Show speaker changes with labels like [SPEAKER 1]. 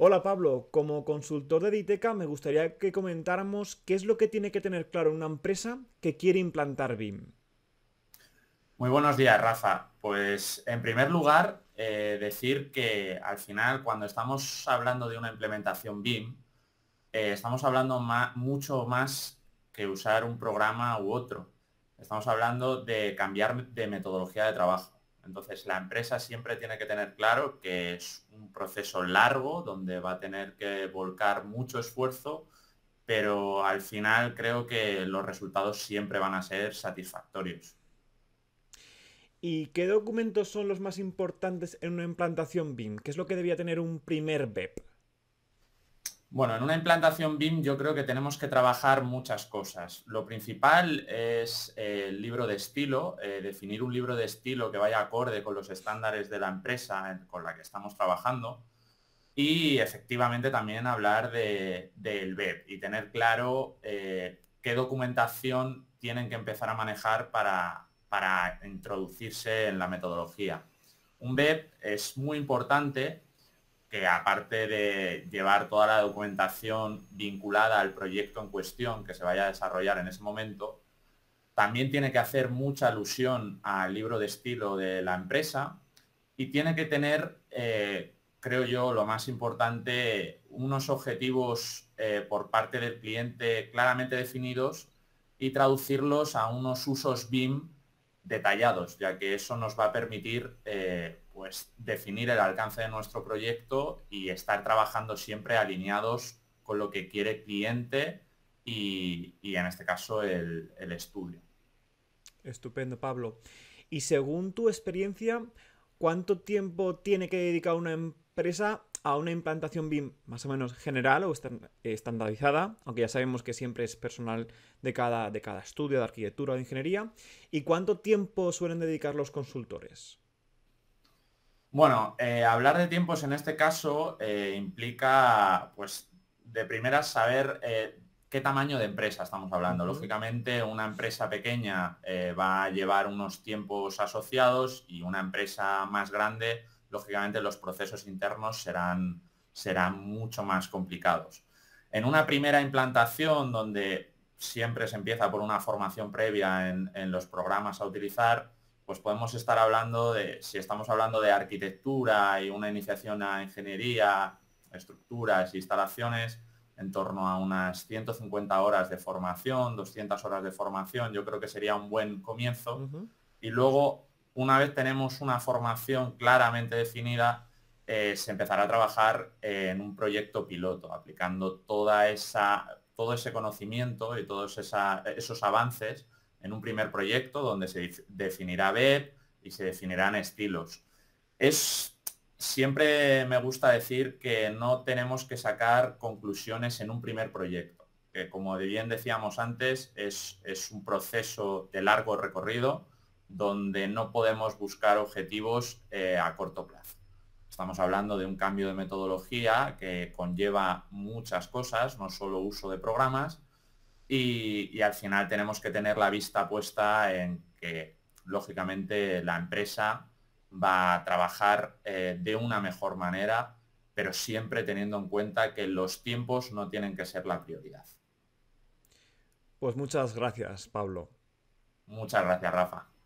[SPEAKER 1] Hola Pablo, como consultor de Diteca me gustaría que comentáramos qué es lo que tiene que tener claro una empresa que quiere implantar BIM.
[SPEAKER 2] Muy buenos días, Rafa. Pues en primer lugar, eh, decir que al final cuando estamos hablando de una implementación BIM, eh, estamos hablando mucho más que usar un programa u otro. Estamos hablando de cambiar de metodología de trabajo. Entonces, la empresa siempre tiene que tener claro que es un proceso largo donde va a tener que volcar mucho esfuerzo, pero al final creo que los resultados siempre van a ser satisfactorios.
[SPEAKER 1] ¿Y qué documentos son los más importantes en una implantación BIM? ¿Qué es lo que debía tener un primer BEP? Bueno, en una implantación BIM yo creo que
[SPEAKER 2] tenemos que trabajar muchas cosas. Lo principal es eh, el libro de estilo, eh, definir un libro de estilo que vaya acorde con los estándares de la empresa con la que estamos trabajando y efectivamente también hablar del de, BEP y tener claro eh, qué documentación tienen que empezar a manejar para, para introducirse en la metodología. Un BEP es muy importante que aparte de llevar toda la documentación vinculada al proyecto en cuestión que se vaya a desarrollar en ese momento, también tiene que hacer mucha alusión al libro de estilo de la empresa y tiene que tener, eh, creo yo, lo más importante, unos objetivos eh, por parte del cliente claramente definidos y traducirlos a unos usos BIM detallados, ya que eso nos va a permitir eh, pues, definir el alcance de nuestro proyecto y estar trabajando siempre alineados con lo que quiere el cliente y, en este caso el, estudio.
[SPEAKER 1] Estupendo, Pablo. Y según tu experiencia, ¿cuánto tiempo tiene que dedicar una empresa a una implantación BIM más o menos general o estandarizada, aunque ya sabemos que siempre es personal de cada, de cada estudio, de arquitectura o de ingeniería? ¿Y cuánto tiempo suelen dedicar los consultores?
[SPEAKER 2] Bueno, eh, hablar de tiempos en este caso eh, implica, pues, de primeras saber eh, qué tamaño de empresa estamos hablando. Lógicamente, una empresa pequeña va a llevar unos tiempos asociados y una empresa más grande, lógicamente, los procesos internos serán, serán mucho más complicados. En una primera implantación donde siempre se empieza por una formación previa en los programas a utilizar, pues podemos estar hablando de, si estamos hablando de arquitectura y una iniciación a ingeniería, estructuras, instalaciones, en torno a unas 150 horas de formación, 200 horas de formación, yo creo que sería un buen comienzo. Y luego, una vez tenemos una formación claramente definida, eh, se empezará a trabajar en un proyecto piloto, aplicando toda esa, todo ese conocimiento y todos esos avances en un primer proyecto donde se definirá web e y se definirán estilos. Es siempre me gusta decir que no tenemos que sacar conclusiones en un primer proyecto, que como bien decíamos antes, es, un proceso de largo recorrido donde no podemos buscar objetivos eh, a corto plazo. Estamos hablando de un cambio de metodología que conlleva muchas cosas, no solo uso de programas, y, al final tenemos que tener la vista puesta en que, lógicamente, la empresa va a trabajar eh, de una mejor manera, pero siempre teniendo en cuenta que los tiempos no tienen que ser la prioridad.
[SPEAKER 1] Pues muchas gracias, Pablo. Muchas gracias, Rafa.